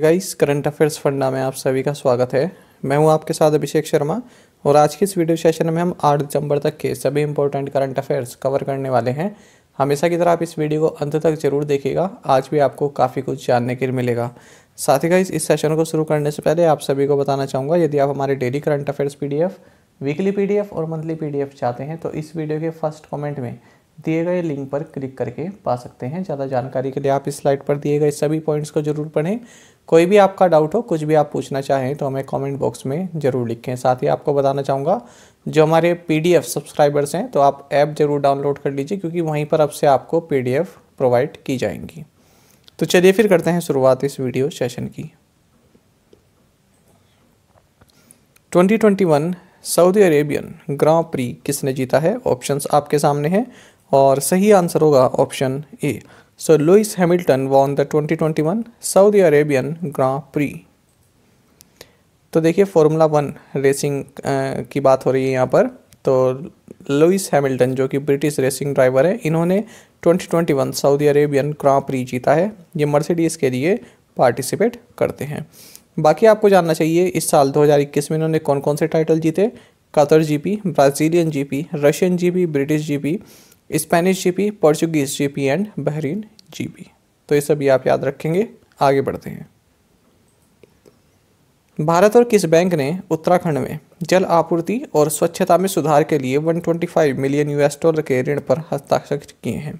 Guys current affairs funda में आप सभी का स्वागत है मैं हूं आपके साथ अभिषेक शर्मा और आज के इस वीडियो सेशन में हम आठ दिसंबर तक के सभी इंपॉर्टेंट करंट अफेयर्स कवर करने वाले हैं हमेशा की तरह आप इस वीडियो को अंत तक जरूर देखिएगा आज भी आपको काफ़ी कुछ जानने के लिए मिलेगा साथ ही गाइस इस सेशन को शुरू करने से पहले आप सभी को बताना चाहूँगा यदि आप हमारे daily current affairs P weekly P और मंथली पी चाहते हैं तो इस वीडियो के फर्स्ट कॉमेंट में दिए गए लिंक पर क्लिक करके पा सकते हैं ज़्यादा जानकारी के लिए आप इस स्लाइड पर दिए गए सभी पॉइंट्स को जरूर पढ़ें कोई भी आपका डाउट हो कुछ भी आप पूछना चाहें तो हमें कमेंट बॉक्स में ज़रूर लिखें साथ ही आपको बताना चाहूँगा जो हमारे पीडीएफ सब्सक्राइबर्स हैं तो आप ऐप ज़रूर डाउनलोड कर लीजिए क्योंकि वहीं पर आपसे आपको पीडीएफ प्रोवाइड की जाएंगी तो चलिए फिर करते हैं शुरुआत इस वीडियो सेशन की twenty Saudi Arabian Grand किसने जीता है ऑप्शंस आपके सामने हैं और सही आंसर होगा option A so Lewis Hamilton won the 2021 Saudi Arabian Grand तो देखिए फॉर्मूला वन रेसिंग की बात हो रही है यहाँ पर तो लुइस हैमिल्टन जो कि ब्रिटिश रेसिंग ड्राइवर है इन्होंने 2021 सऊदी अरेबियन ग्रां प्री जीता है ये मर्सिडीज़ के लिए पार्टिसिपेट करते हैं बाकी आपको जानना चाहिए इस साल 2021 में इन्होंने कौन कौन से टाइटल जीते Qatar GP Brazilian GP Russian GP British GP Spanish GP Portuguese GP and Bahrain GP तो ये सभी आप याद रखेंगे आगे बढ़ते हैं भारत और किस बैंक ने उत्तराखंड में जल आपूर्ति और स्वच्छता में सुधार के लिए 125 मिलियन यूएस डॉलर के ऋण पर हस्ताक्षर किए हैं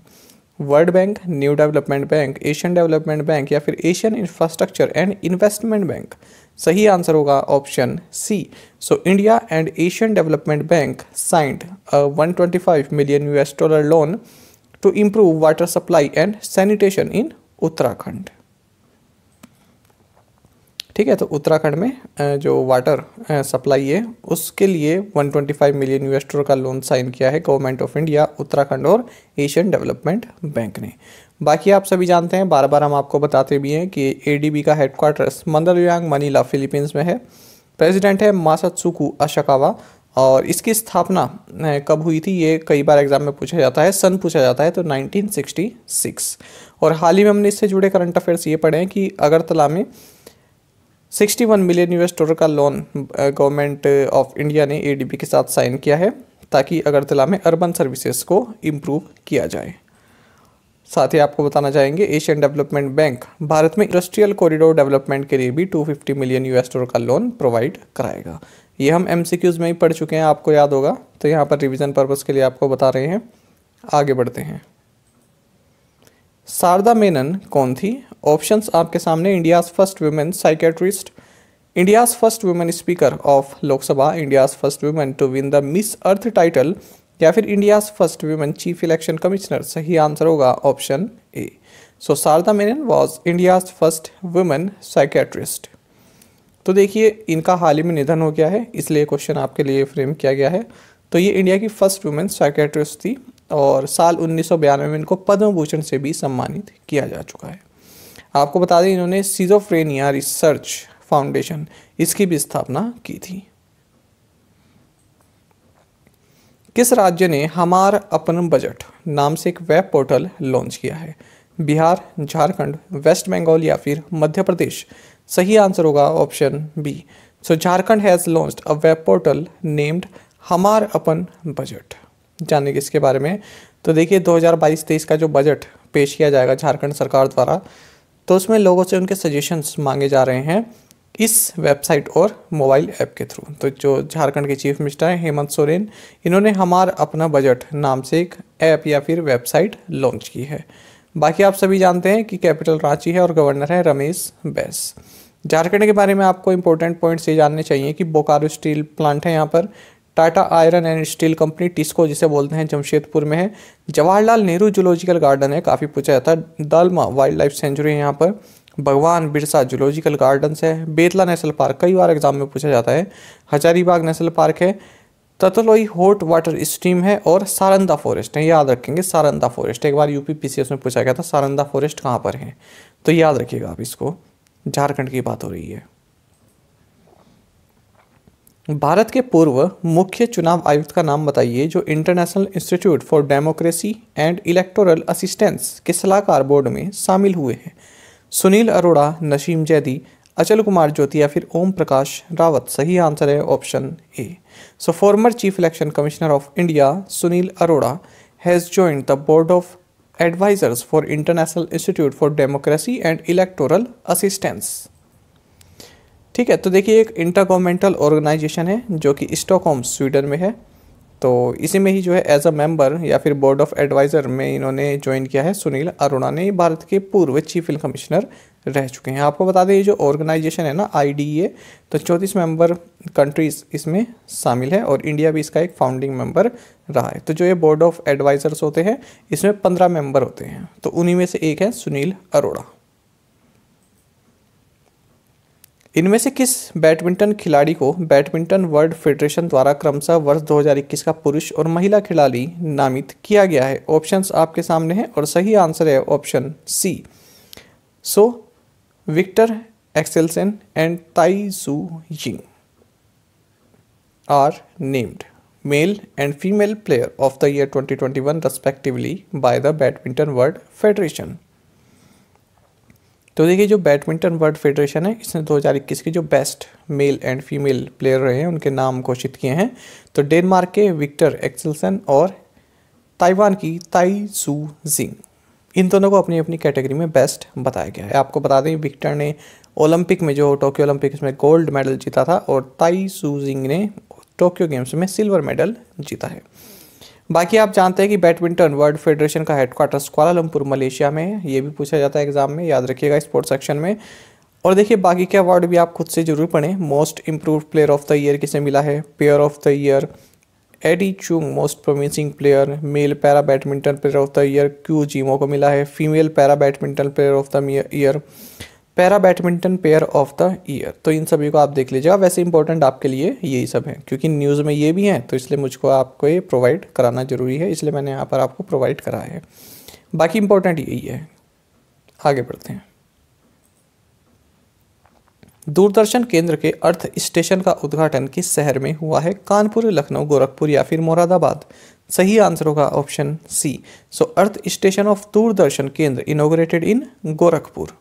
World Bank New Development Bank Asian Development Bank या फिर Asian Infrastructure and Investment Bank सही आंसर होगा option C so India and Asian Development Bank signed one twenty five million US dollar loan to improve water supply and sanitation in Uttarakhand ठीक है तो उत्तराखंड में जो water supply है उसके लिए 125 मिलियन यूएस डॉलर का लोन साइन किया है गवर्नमेंट ऑफ इंडिया उत्तराखंड और एशियन डेवलपमेंट बैंक ने बाकी आप सभी जानते हैं बार बार हम आपको बताते भी हैं कि एडीबी का हेडक्वार्टर्स मंदरयांग मनीला फिलीपींस में है प्रेसिडेंट है मासात्सुकू अशकावा और इसकी स्थापना कब हुई थी ये कई बार एग्जाम में पूछा जाता है सन पूछा जाता है तो 1966 और हाल ही में हमने इससे जुड़े करंट अफेयर्स ये पढ़े हैं कि अगरतला में 61 मिलियन यूएस डॉलर का लोन गवर्नमेंट ऑफ इंडिया ने एडीबी के साथ साइन किया है ताकि अगरतला में अर्बन सर्विसेज को इम्प्रूव किया जाए साथ ही आपको बताना चाहेंगे एशियन डेवलपमेंट बैंक भारत में इंडस्ट्रियल कॉरिडोर डेवलपमेंट के लिए भी 250 मिलियन यूएस डॉलर का लोन प्रोवाइड कराएगा ये हम एम में ही पढ़ चुके हैं आपको याद होगा तो यहाँ पर रिविज़न पर्पज़ के लिए आपको बता रहे हैं आगे बढ़ते हैं शारदा मेनन कौन थी ऑप्शंस आपके सामने India's first women psychiatrist India's first women speaker of Lok Sabha India's first women to win the Miss Earth title या फिर India's first women chief election commissioner सही आंसर होगा option A so Sharada Menon was India's first women psychiatrist तो देखिए इनका हाल ही में निधन हो गया है इसलिए क्वेश्चन आपके लिए फ्रेम किया गया है तो ये इंडिया की फर्स्ट वुमेन साइकेट्रिस्ट थी और साल उन्नीस में इनको पद्म भूषण से भी सम्मानित किया जा चुका है आपको बता दें इन्होंने सीजोफ्रेनिया रिसर्च फाउंडेशन इसकी भी स्थापना की थी किस राज्य ने हमार अपन बजट नाम से एक वेब पोर्टल लॉन्च किया है बिहार झारखंड वेस्ट बंगाल या फिर मध्य प्रदेश सही आंसर होगा option B so Jharkhand has launched a web portal named Hamar Apan budget जानेंगे इसके बारे में तो देखिए 2022-23 का जो बजट पेश किया जाएगा झारखंड सरकार द्वारा तो उसमें लोगों से उनके सजेशंस मांगे जा रहे हैं इस वेबसाइट और मोबाइल ऐप के थ्रू तो जो झारखंड के चीफ मिनिस्टर हैं हेमंत सोरेन इन्होंने हमारा अपना बजट नाम से एक ऐप या फिर वेबसाइट लॉन्च की है बाकी आप सभी जानते हैं कि कैपिटल रांची है और गवर्नर है रमेश बैस झारखंड के बारे में आपको इंपॉर्टेंट पॉइंट्स ये जानने चाहिए कि बोकारो स्टील प्लांट है यहाँ पर Tata Iron and Steel Company TISCO जिसे बोलते हैं जमशेदपुर में है जवाहरलाल नेहरू जूलॉजिकल गार्डन है काफ़ी पूछा जाता है दालमा वाइल्ड लाइफ सेंचुरी है यहाँ पर भगवान बिरसा जूलॉजिकल गार्डन्स है बेतला नेशनल पार्क कई बार एग्जाम में पूछा जाता है हजारीबाग नेशनल पार्क है ततलोई हॉट वाटर स्ट्रीम है और सारंदा फॉरेस्ट है याद रखेंगे सारंदा फॉरेस्ट एक बार यूपी पीसीएस में पूछा गया था सारंदा फॉरेस्ट कहाँ पर है तो याद रखिएगा आप इसको झारखंड की बात हो रही है भारत के पूर्व मुख्य चुनाव आयुक्त का नाम बताइए जो International Institute for Democracy and Electoral Assistance के सलाहकार बोर्ड में शामिल हुए हैं सुनील अरोड़ा नशीम जैदी अचल कुमार ज्योति या फिर ओम प्रकाश रावत सही आंसर है option A so former chief election commissioner of India Sunil Arora has joined the board of advisers for International Institute for Democracy and Electoral Assistance ठीक है तो देखिए एक इंटर गवर्नमेंटल ऑर्गेनाइजेशन है जो कि स्टॉकहोम स्वीडन में है तो इसी में ही जो है एज अ मेंबर या फिर बोर्ड ऑफ एडवाइज़र में इन्होंने ज्वाइन किया है सुनील अरोड़ा ने भारत के पूर्व चीफ फिल्म कमिश्नर रह चुके हैं आपको बता दें ये जो ऑर्गेनाइजेशन है ना आई e तो चौंतीस मेंबर कंट्रीज़ इसमें शामिल है और इंडिया भी इसका एक फाउंडिंग मेंबर रहा है तो जो ये बोर्ड ऑफ एडवाइज़र्स होते हैं इसमें पंद्रह मेम्बर होते हैं तो उन्हीं में से एक है सुनील अरोड़ा इनमें से किस बैडमिंटन खिलाड़ी को बैडमिंटन वर्ल्ड फेडरेशन द्वारा क्रमशः वर्ष 2021 का पुरुष और महिला खिलाड़ी नामित किया गया है ऑप्शंस आपके सामने हैं और सही आंसर है option C so Victor Axelsen and Tai Tzu Ying are named male and female player of the year 2021 respectively by the Badminton World Federation तो देखिए जो बैडमिंटन वर्ल्ड फेडरेशन है इसने 2021 के जो best male and female player रहे हैं उनके नाम घोषित किए हैं तो डेनमार्क के विक्टर एक्सलसन और ताइवान की ताई सू जिंग इन दोनों को अपनी अपनी कैटेगरी में बेस्ट बताया गया है आपको बता दें विक्टर ने ओलंपिक में जो टोक्यो ओलंपिक्स में गोल्ड मेडल जीता था और ताई सू जिंग ने टोक्यो गेम्स में सिल्वर मेडल जीता है बाकी आप जानते हैं कि बैडमिंटन वर्ल्ड फेडरेशन का हेडक्वार्टर क्वालालंपुर मलेशिया में है ये भी पूछा जाता है एग्जाम में याद रखिएगा स्पोर्ट्स सेक्शन में और देखिए बाकी के अवार्ड भी आप खुद से जरूर पढ़ें most improve player of the year किसे मिला है player of the year Eddie Chung most promising player male para badminton player of the year Qu Zimo को मिला है female para badminton player of the year para badminton pair of the year तो इन सभी को आप देख लीजिएगा वैसे इंपॉर्टेंट आपके लिए यही सब है क्योंकि न्यूज़ में ये भी हैं तो इसलिए मुझको आपको ये प्रोवाइड कराना जरूरी है इसलिए मैंने यहाँ पर आपको प्रोवाइड कराया है बाकी इंपॉर्टेंट यही है आगे बढ़ते हैं दूरदर्शन केंद्र के अर्थ स्टेशन का उद्घाटन किस शहर में हुआ है कानपुर लखनऊ गोरखपुर या फिर मुरादाबाद सही आंसर होगा option C so earth station of Doordarshan Kendra inaugurated in Gorakhpur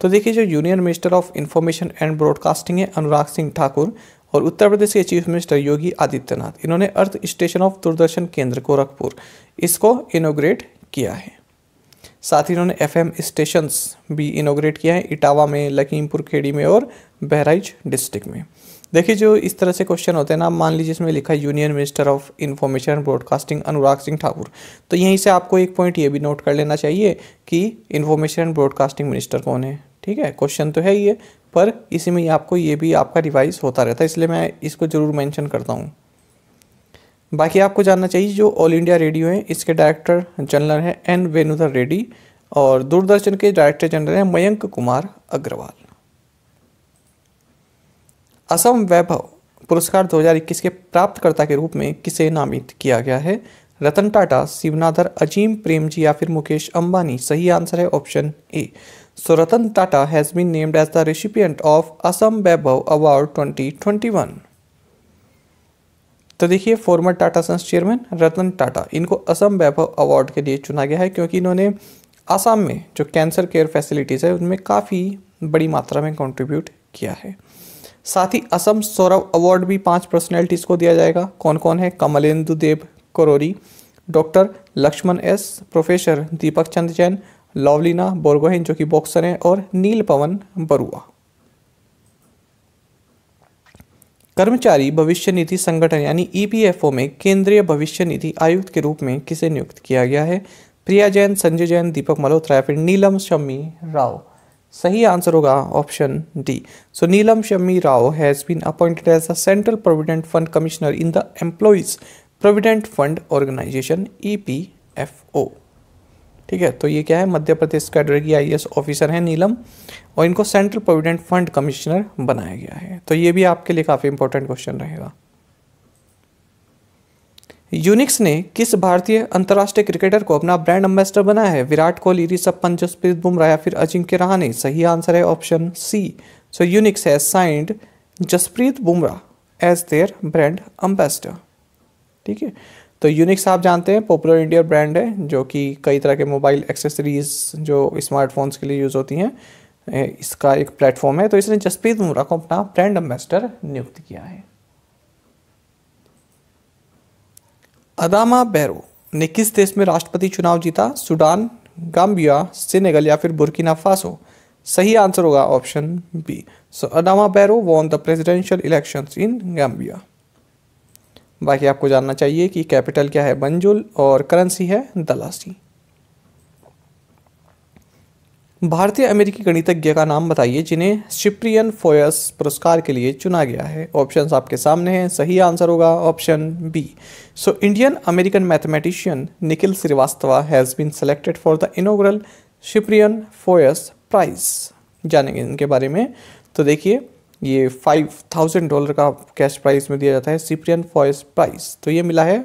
तो देखिए जो union minister of information and broadcasting है अनुराग सिंह ठाकुर और उत्तर प्रदेश के चीफ मिनिस्टर योगी आदित्यनाथ इन्होंने अर्थ स्टेशन ऑफ दूरदर्शन केंद्र गोरखपुर इसको इनोग्रेट किया है साथ ही इन्होंने एफ एम भी इनोग्रेट किया है इटावा में लखीमपुर खेड़ी में और बहराइच डिस्ट्रिक्ट में देखिए जो इस तरह से क्वेश्चन होते हैं ना मान लीजिए इसमें लिखा union minister of information and broadcasting Anurag Singh Thakur तो यहीं से आपको एक पॉइंट ये भी नोट कर लेना चाहिए कि इन्फॉर्मेशन एंड ब्रॉडकास्टिंग मिनिस्टर कौन है ठीक है क्वेश्चन तो है ही है पर इसी में आपको ये भी आपका रिवाइज होता रहता है इसलिए मैं इसको ज़रूर मेंशन करता हूँ बाकी आपको जानना चाहिए जो ऑल इंडिया रेडियो है इसके डायरेक्टर जनरल हैं एन वेनुधर रेड्डी और दूरदर्शन के डायरेक्टर जनरल हैं मयंक कुमार अग्रवाल असम वैभव पुरस्कार 2021 के प्राप्तकर्ता के रूप में किसे नामित किया गया है रतन टाटा शिवनाथर अजीम प्रेमजी या फिर मुकेश अंबानी सही आंसर है option A Ratan Tata has been named as the recipient of Assam Vaibhav Award 2021. तो देखिए former Tata sons chairman Ratan Tata इनको असम वैभव अवार्ड के लिए चुना गया है क्योंकि इन्होंने असम में जो कैंसर केयर फैसिलिटीज़ है उनमें काफ़ी बड़ी मात्रा में कंट्रीब्यूट किया है साथ ही असम सौरव अवार्ड भी पांच पर्सनैलिटीज़ को दिया जाएगा कौन कौन है Kamalendu Deb Kroori doctor Lakshman S professor Deepak Chand Jain Lovlina Borgohain जो कि बॉक्सर हैं और नील पवन बरुआ कर्मचारी भविष्य निधि संगठन यानी ईपीएफओ e में केंद्रीय भविष्य निधि आयुक्त के रूप में किसे नियुक्त किया गया है प्रिया जैन संजय जैन दीपक मल्होत्रा या फिर नीलम शमी राव सही आंसर होगा option D so Neelam Shami Rao has been appointed as a central provident fund commissioner in the employees provident fund organisation E P F O ठीक है तो ये क्या है मध्य प्रदेश कैडर की आई ऑफिसर हैं नीलम और इनको सेंट्रल प्रोविडेंट फंड कमिश्नर बनाया गया है तो ये भी आपके लिए काफ़ी इंपॉर्टेंट क्वेश्चन रहेगा यूनिक्स ने किस भारतीय अंतर्राष्ट्रीय क्रिकेटर को अपना ब्रांड एम्बेसडर बनाया है विराट कोहली ऋषभ पंत जसप्रीत बुमराह या फिर अजिंक्य रहाणे सही आंसर है ऑप्शन सी सो यूनिक्स है signed Jasprit Bumrah as their brand ambassador ठीक है तो यूनिक्स आप जानते हैं पॉपुलर इंडिया ब्रांड है जो कि कई तरह के मोबाइल एक्सेसरीज जो स्मार्टफोन्स के लिए यूज़ होती हैं इसका एक प्लेटफॉर्म है तो इसने जसप्रीत बुमराह को अपना ब्रांड एम्बेसडर नियुक्त किया है अदामा बैरो ने किस देश में राष्ट्रपति चुनाव जीता सूडान गाम्बिया सिनेगल या फिर बुर्किना फासो सही आंसर होगा option B so Adama Barrow won the presidential elections in Gambia बाकी आपको जानना चाहिए कि कैपिटल क्या है बंजुल और करेंसी है दलासी भारतीय अमेरिकी गणितज्ञ का नाम बताइए जिन्हें शिप्रियन फोयस पुरस्कार के लिए चुना गया है ऑप्शंस आपके सामने हैं सही आंसर होगा option B so Indian American mathematician Nikhil Srivastava has been selected for the inaugural Ciprian Foias prize जानेंगे इनके बारे में तो देखिए ये फाइव थाउजेंड डॉलर का कैश प्राइस में दिया जाता है सिप्रियन फॉयस प्राइस तो ये मिला है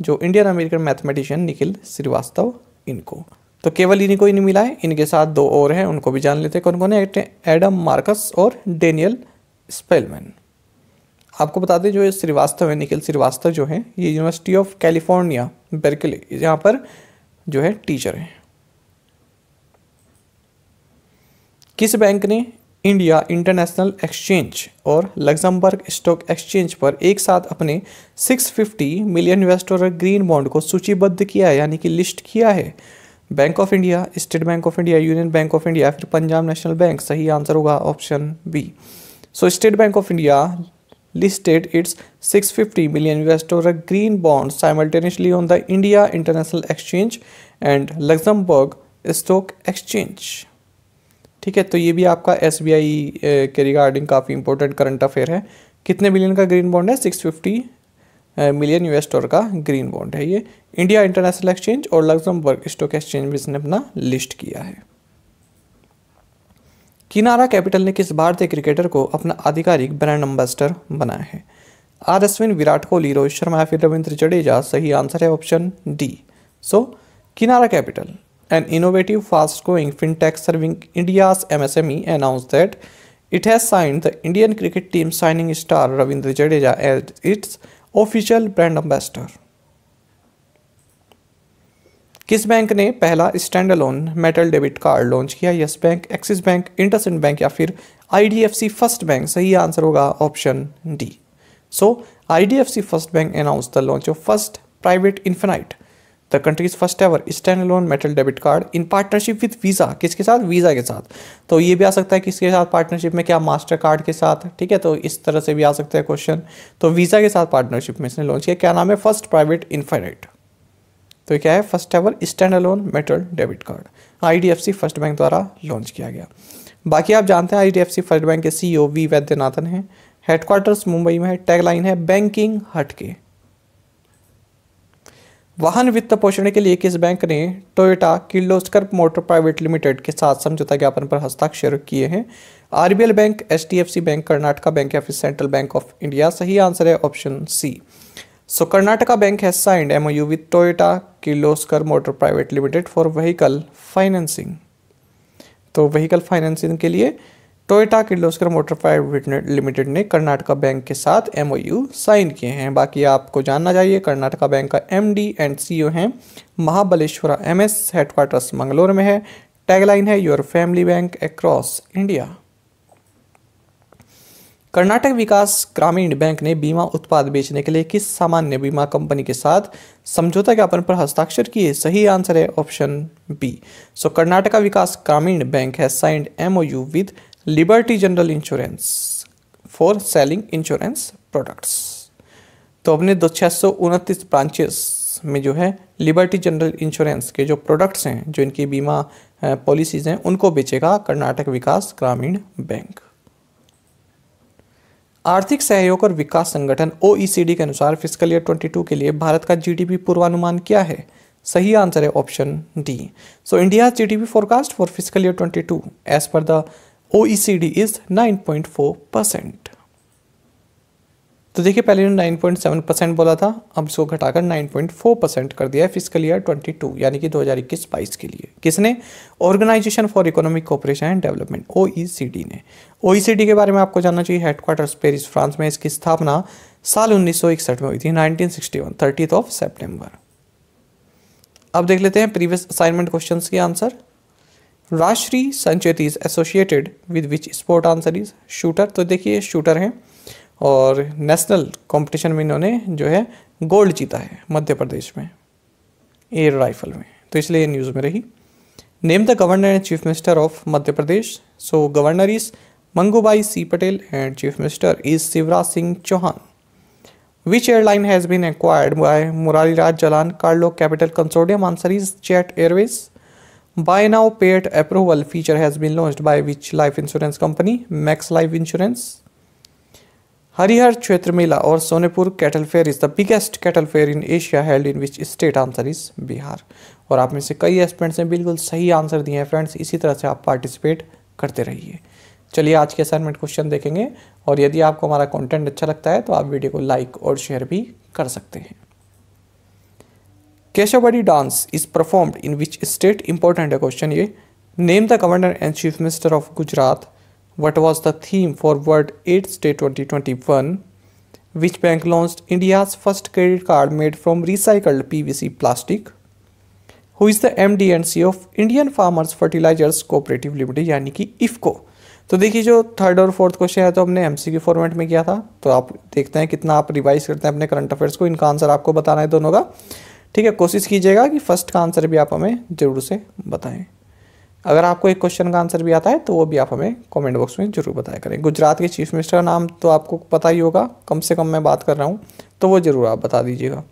जो Indian American mathematician Nikhil Srivastava इनको तो केवल इन्हीं को ही नहीं मिला है इनके साथ दो और हैं उनको भी जान लेते हैं कौन कौन है एडम मार्कस और डेनियल स्पेलमैन आपको बता दें जो ये श्रीवास्तव है निखिल श्रीवास्तव जो है ये यूनिवर्सिटी ऑफ कैलिफोर्निया बर्कले यहाँ पर जो है टीचर हैं किस बैंक ने इंडिया इंटरनेशनल एक्सचेंज और लग्जमबर्ग स्टॉक एक्सचेंज पर एक साथ अपने 650 million US dollar green bond को सूचीबद्ध किया है यानी कि लिस्ट किया है bank of India state bank of India union bank of India फिर पंजाब नेशनल बैंक सही आंसर होगा option B so state bank of India listed its 650 million US dollar green bond simultaneously on the India international exchange and Luxembourg stock exchange ठीक है तो ये भी आपका S के रिगार्डिंग काफ़ी इंपॉर्टेंट करंट अफेयर है कितने मिलियन का ग्रीन बॉन्ड है सिक्स मिलियन यूएस डॉलर का ग्रीन बॉन्ड है ये इंडिया इंटरनेशनल एक्सचेंज और लग्जमबर्ग स्टॉक एक्सचेंज भी इसने अपना लिस्ट किया है किनारा कैपिटल ने किस भारतीय क्रिकेटर को अपना आधिकारिक ब्रांड एम्बेसडर बनाया है आर अश्विन विराट कोहली रोहित शर्मा या फिर रविंद्र जडेजा सही आंसर है option D so Kinara capital an innovative, fast growing fintech serving India's MSME, announced that it has signed the Indian cricket team signing star Ravindra Jadeja as its official brand ambassador. किस bank ने पहला stand alone metal debit card launch किया yes bank Axis bank IndusInd bank या फिर IDFC first bank सही answer होगा option D so IDFC first bank announce the launch of first private infinite the country's first ever stand alone metal debit card in partnership with Visa किसके साथ visa के साथ तो ये भी आ सकता है किसके साथ पार्टनरशिप में क्या मास्टर कार्ड के साथ ठीक है तो इस तरह से भी आ सकता है क्वेश्चन तो वीज़ा के साथ पार्टनरशिप में इसने लॉन्च किया क्या नाम है फर्स्ट प्राइवेट इन्फाइनाइट तो क्या है first ever stand alone metal debit card I first bank द्वारा लॉन्च किया गया बाकी आप जानते हैं आई फर्स्ट बैंक के सी ओ वी वैद्यनाथन हैं हेडक्वार्टर्स मुंबई में है टैगलाइन है बैंकिंग हटके वाहन वित्त पोषण के लिए किस बैंक ने Toyota Kirloskar motor private limited के साथ समझौता ज्ञापन पर हस्ताक्षर किए हैं RBL bank C bank Karnataka bank या फिर सेंट्रल बैंक ऑफ इंडिया सही आंसर है option C so Karnataka bank has signed MOU with Toyota Kirloskar motor private limited for vehicle financing तो व्हीकल फाइनेंसिंग के लिए Toyota Kirloskar motor private limited ने Karnataka bank के साथ एमओयू साइन किए हैं बाकी आपको जानना चाहिए कर्नाटका बैंक का एमडी एंड सीईओ हैं महाबलेश्वरा एमएस हेडक्वार्टर्स मंगलोर में है टैगलाइन है your family bank across India Karnataka Vikas ग्रामीण बैंक ने बीमा उत्पाद बेचने के लिए किस सामान्य बीमा कंपनी के साथ समझौता ज्ञापन पर हस्ताक्षर किए सही आंसर है option B so Karnataka Vikas ग्रामीण बैंक है signed MOU with Liberty general insurance for selling insurance products तो अपने दो छः सौ उनतीस ब्रांचेस में जो है लिबर्टी जनरल इंश्योरेंस के जो प्रोडक्ट्स हैं जो इनकी बीमा पॉलिसीज़ हैं उनको बेचेगा कर्नाटक विकास ग्रामीण बैंक आर्थिक सहयोग और विकास संगठन ओ e के अनुसार फिजिकल ईयर 22 के लिए भारत का जीडीपी पूर्वानुमान क्या है सही आंसर है option D so India GDP forecast for physical year 22 as per the OECD is 9.4 percent. तो देखिए पहले ने 9.7 परसेंट बोला था अब इसको घटाकर 9.4 परसेंट कर दिया है फिजिकल ईयर 22 यानी कि 2021 बाईस के लिए किसने organisation for economic cooperation and development OECD ने ओ e के बारे में आपको जानना चाहिए हेडक्वार्टर पेरिस फ्रांस में इसकी स्थापना साल उन्नीस में हुई थी नाइनटीन सिक्सटी ऑफ सेप्टेम्बर अब देख लेते हैं प्रीवियस असाइनमेंट क्वेश्चन के आंसर राष्ट्रीय संचेत is associated with which sport answer is shooter तो देखिए शूटर हैं और नेशनल कंपटीशन में इन्होंने जो है गोल्ड जीता है मध्य प्रदेश में एयर राइफल में तो इसलिए न्यूज़ में रही name the governor and chief minister of Madhya Pradesh so governor is Mangubhai C Patel and chief minister is Shivraj Singh Chouhan which airline has been acquired by Murari Raj Jalan Kalrock capital Consortium? Answer is Jet airways buy now pay approval feature has been launch by which life insurance company Max life insurance Harihar Kshetra Mela और Sonepur cattle fair is the biggest cattle fair in Asia held in which state answer is Bihar और आप में से कई एस्पेंट्स ने बिल्कुल सही answer दिए हैं फ्रेंड्स इसी तरह से आप पार्टिसिपेट करते रहिए चलिए आज के असाइनमेंट क्वेश्चन देखेंगे और यदि आपको हमारा कंटेंट अच्छा लगता है तो आप वीडियो को लाइक और शेयर भी कर सकते हैं केशवाड़ी dance is performed in which state important है क्वेश्चन ये name the governor and chief minister of Gujarat what was the theme for world at state twenty twenty one which bank launch India's first credit card made from recycled P V C plastic who is the M D and C of Indian farmers fertilisers cooperative limited यानी कि इफको तो देखिए जो third और fourth question है तो हमने M C के फॉर्मेट में किया था तो आप देखते हैं कितना आप रिवाइज करते हैं अपने करंट अफेयर्स को इनका आंसर आपको बताना है दोनों का ठीक है कोशिश कीजिएगा कि फर्स्ट का आंसर भी आप हमें ज़रूर से बताएं अगर आपको एक क्वेश्चन का आंसर भी आता है तो वो भी आप हमें कमेंट बॉक्स में जरूर बताया करें गुजरात के चीफ मिनिस्टर का नाम तो आपको पता ही होगा कम से कम मैं बात कर रहा हूँ तो वो ज़रूर आप बता दीजिएगा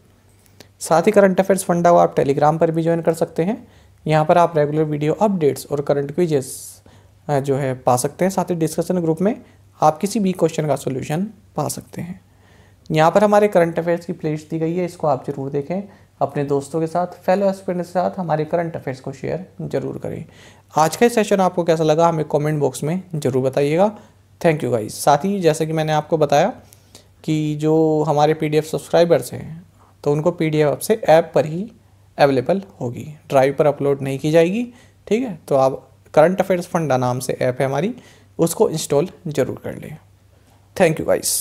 साथ ही करंट अफेयर्स फंडा को आप टेलीग्राम पर भी ज्वाइन कर सकते हैं यहाँ पर आप रेगुलर वीडियो अपडेट्स और करंट क्विजेस जो है पा सकते हैं साथ ही डिस्कशन ग्रुप में आप किसी भी क्वेश्चन का सोल्यूशन पा सकते हैं यहाँ पर हमारे करंट अफेयर्स की प्लेलिस्ट दी गई है इसको आप जरूर देखें अपने दोस्तों के साथ फेलो एस्पिरेंट के साथ हमारे करंट अफेयर्स को शेयर जरूर करें आज का सेशन आपको कैसा लगा हमें कमेंट बॉक्स में ज़रूर बताइएगा थैंक यू गाइज़ साथ ही जैसे कि मैंने आपको बताया कि जो हमारे पी सब्सक्राइबर्स हैं तो उनको पी डी आपसे ऐप पर ही अवेलेबल होगी ड्राइव पर अपलोड नहीं की जाएगी ठीक है तो आप करंट अफेयर्स फंडा नाम से ऐप है हमारी उसको इंस्टॉल ज़रूर कर लें थैंक यू गाइस